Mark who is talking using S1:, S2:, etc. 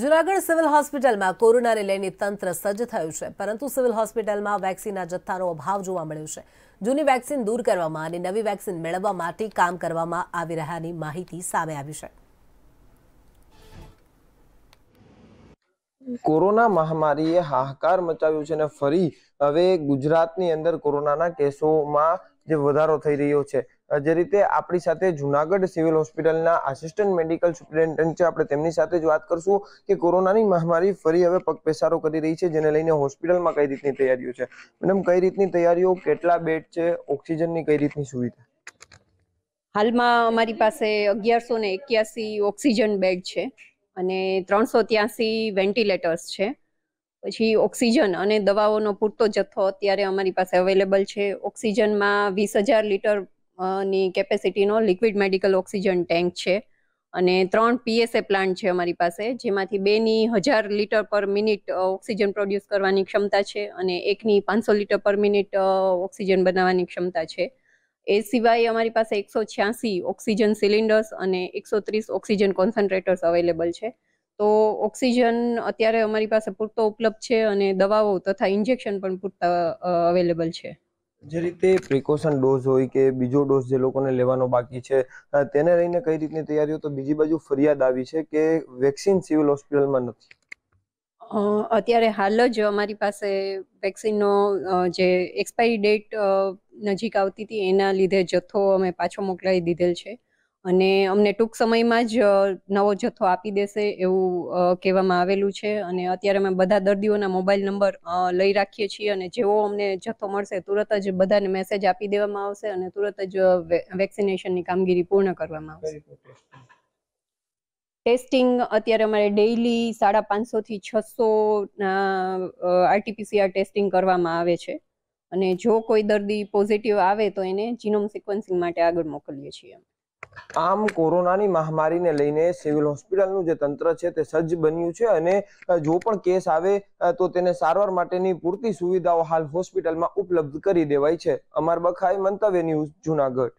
S1: Junagadh civil હોસ્પિટલમાં કોરોનાને લઈને તંત્ર સજ્જ થયું છે પરંતુ સિવિલ હોસ્પિટલમાં વેક્સિનના જથ્થાનો અભાવ જોવા મળ્યો છે જૂની વેક્સિન દૂર કરવામાં અને નવી વેક્સિન મેળવવા માટે કામ કરવામાં આવી રહ્યાની માહિતી સામે આવી છે
S2: કોરોના મહામારીએ હાહાકાર મચાવ્યો છે અને ફરી હવે ગુજરાતની અંદર કોરોનાના કેસોમાં જે વધારો થઈ રહ્યો છે જે રીતે આપણી સાથે જુનાગઢ સિવિલ હોસ્પિટલના આસિસ્ટન્ટ મેડિકલ સુપ્રિન્ટેન્ડન્ટ છે આપણે તેમની સાથે જ વાત કરશું કે કોરોનાની મહામારી ફરી હવે પગપેસારો કરી રહી છે જેને લઈને હોસ્પિટલમાં કઈ રીતની તૈયારીઓ છે મેડમ કઈ રીતની તૈયારીઓ કેટલા બેડ છે ઓક્સિજનની કઈ રીતની સુવિધા
S1: હાલમાં અમારી પાસે અગિયારસો ને એક્યાસી ઓક્સિજન બેડ છે અને ત્રણસો ત્યાસી વેન્ટિલેટર્સ છે પછી ઓક્સિજન અને દવાઓનો પૂરતો જથ્થો અત્યારે અમારી પાસે અવેલેબલ છે ઓક્સિજનમાં વીસ હજાર લીટર ની કેપેસિટીનો લિક્વિડ મેડિકલ ઓક્સિજન ટેન્ક છે અને ત્રણ પીએસએ પ્લાન્ટ છે અમારી પાસે જેમાંથી બેની હજાર લીટર પર મિનિટ ઓક્સિજન પ્રોડ્યુસ કરવાની ક્ષમતા છે અને એકની પાંચસો લીટર પર મિનિટ ઓક્સિજન બનાવવાની ક્ષમતા છે એ સિવાય અમારી પાસે એકસો છ્યાસી ઓક્સિજન સિલિન્ડર્સ અને એકસો ત્રીસ ઓક્સિજન કોન્સન્ટ્રેટર્સ અવેલેબલ છે તો ઓક્સિજન અત્યારે અમારી પાસે પૂરતો ઉપલબ્ધ છે અને દવાઓ તથા ઇન્જેક્શન પણ પૂરતા અવેલેબલ છે
S2: જે રીતે પ્રિકોશન ડોઝ હોય કે બીજો ડોઝ જે લોકોને લેવાનો બાકી છે તેને લઈને કઈ રીતની તૈયારીઓ તો બીજી બાજુ ફરિયાદ આવી છે કે વેક્સિન સિવિલ હોસ્પિટલમાં નથી
S1: અત્યારે હાલ જ અમારી પાસે વેક્સિનનો જે એક્સપાયરી ડેટ નજીક આવતી હતી એના લીધે જથ્થો અમે પાછો મોકલાવી દીધેલ છે અને અમને ટૂંક સમયમાં જ નવો જથ્થો આપી દેશે એવું કહેવામાં આવેલું છે અને અત્યારે અમે બધા દર્દીઓના મોબાઈલ નંબર લઈ રાખીએ છીએ અને જેવો અમને જથ્થો મળશે તુરત જ બધાને મેસેજ આપી દેવામાં આવશે અને તુરત જ વેક્સિનેશનની કામગીરી પૂર્ણ કરવામાં આવશે ટેસ્ટિંગ અત્યારે અમારે ડેઈલી સાડા પાંચસો પાંચસોથી છસો આરટીપીસીઆર ટેસ્ટિંગ કરવામાં આવે છે અને જો કોઈ દર્દી પોઝિટિવ આવે તો એને જીનોમ સિક્વન્સિંગ માટે આગળ મોકલીએ
S2: છીએ અમે આમ કોરોનાની મહામારીને લઈને સિવિલ હોસ્પિટલનું જે તંત્ર છે તે સજ્જ બન્યું છે અને જો પણ કેસ આવે તો તેને સારવાર માટેની પૂરતી સુવિધાઓ હાલ હોસ્પિટલમાં ઉપલબ્ધ કરી દેવાય છે અમાર બખાઈ મંતવ્ય ન્યૂઝ જુનાગઢ